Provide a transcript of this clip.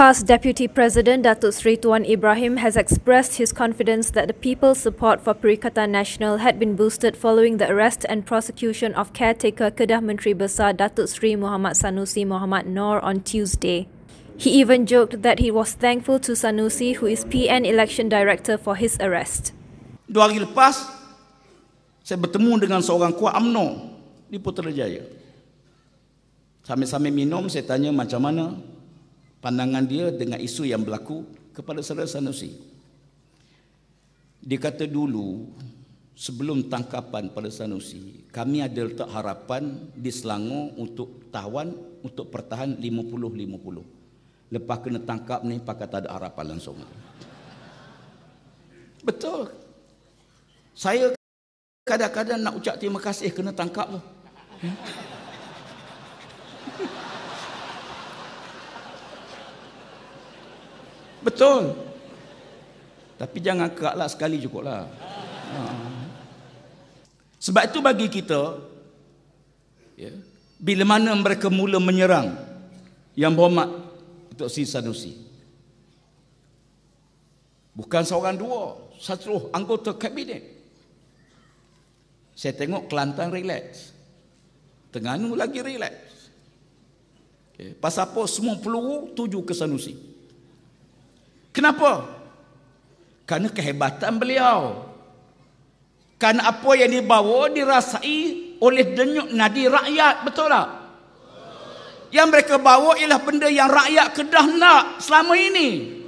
Pas deputy president datuk seri tuan ibrahim has expressed his confidence that the people's support for perikatan nasional had been boosted following the arrest and prosecution of caretaker kedah menteri besar datuk seri muhammad sanusi muhammad nor on tuesday he even joked that he was thankful to sanusi who is pn election director for his arrest Dua hari lepas, saya bertemu dengan seorang kuat amno di putrajaya sambil-sambil minum saya tanya macam mana pandangan dia dengan isu yang berlaku kepada saudara Sanusi. Dia kata dulu, sebelum tangkapan pada Sanusi, kami ada letak harapan di Selangor untuk tawan, untuk pertahan 50-50. Lepas kena tangkap ni, pakai tak ada harapan langsung. Betul. Saya kadang-kadang nak ucap terima kasih kena tangkap tu. Betul. Tapi jangan keraklah sekali cukuplah. Ha. Sebab itu bagi kita ya, bila mana mereka mula menyerang yang berhormat untuk si Sanusi. Bukan seorang dua, satu anggota kabinet. Saya tengok Kelantan relax. Tengganu lagi relax. Okay. Ya, pasal apa semua peluru tuju ke Sanusi. Okay. Kenapa? Kerana kehebatan beliau. Kan apa yang dibawa dirasai oleh denyut nadi rakyat, betul tak? Yang mereka bawa ialah benda yang rakyat kedah nak selama ini.